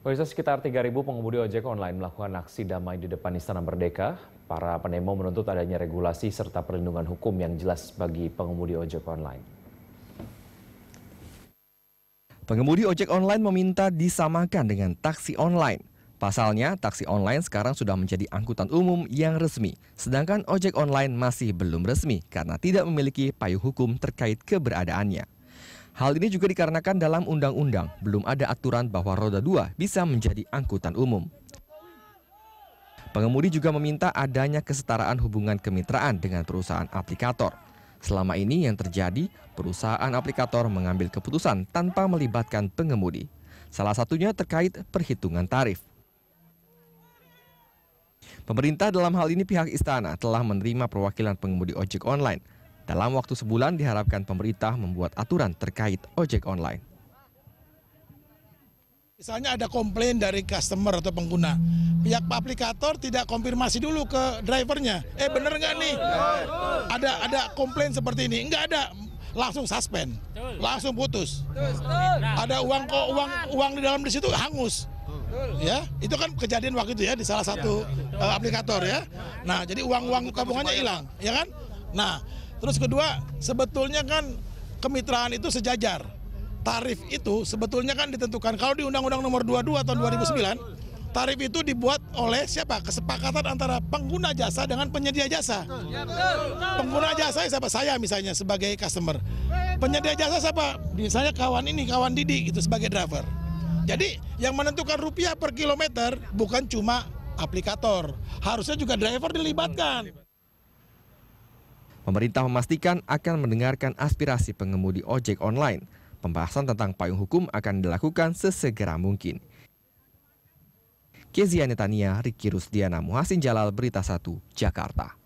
Pemirsa sekitar 3.000 pengemudi ojek online melakukan aksi damai di depan Istana Merdeka. Para penemo menuntut adanya regulasi serta perlindungan hukum yang jelas bagi pengemudi ojek online. Pengemudi ojek online meminta disamakan dengan taksi online. Pasalnya, taksi online sekarang sudah menjadi angkutan umum yang resmi, sedangkan ojek online masih belum resmi karena tidak memiliki payung hukum terkait keberadaannya. Hal ini juga dikarenakan dalam undang-undang belum ada aturan bahwa roda dua bisa menjadi angkutan umum. Pengemudi juga meminta adanya kesetaraan hubungan kemitraan dengan perusahaan aplikator. Selama ini yang terjadi, perusahaan aplikator mengambil keputusan tanpa melibatkan pengemudi. Salah satunya terkait perhitungan tarif. Pemerintah dalam hal ini pihak istana telah menerima perwakilan pengemudi ojek online. Dalam waktu sebulan diharapkan pemerintah membuat aturan terkait ojek online. Misalnya ada komplain dari customer atau pengguna, pihak aplikator tidak konfirmasi dulu ke drivernya. Eh bener nggak nih? Ada ada komplain seperti ini? Enggak ada langsung suspend, langsung putus. Ada uang kok uang uang di dalam di situ hangus. Ya, itu kan kejadian waktu itu ya di salah satu uh, aplikator ya. Nah, jadi uang-uang tabungannya hilang, ya kan? Nah, Terus kedua, sebetulnya kan kemitraan itu sejajar. Tarif itu sebetulnya kan ditentukan kalau di Undang-Undang Nomor 22 tahun 2009 tarif itu dibuat oleh siapa? Kesepakatan antara pengguna jasa dengan penyedia jasa. Pengguna jasa siapa? Saya misalnya sebagai customer. Penyedia jasa siapa? Misalnya kawan ini, kawan Didi itu sebagai driver. Jadi yang menentukan rupiah per kilometer bukan cuma aplikator. Harusnya juga driver dilibatkan. Pemerintah memastikan akan mendengarkan aspirasi pengemudi ojek online. Pembahasan tentang payung hukum akan dilakukan sesegera mungkin. Kezia Netania, Riki Rusdiana, Muhasin Jalal, Berita 1, Jakarta.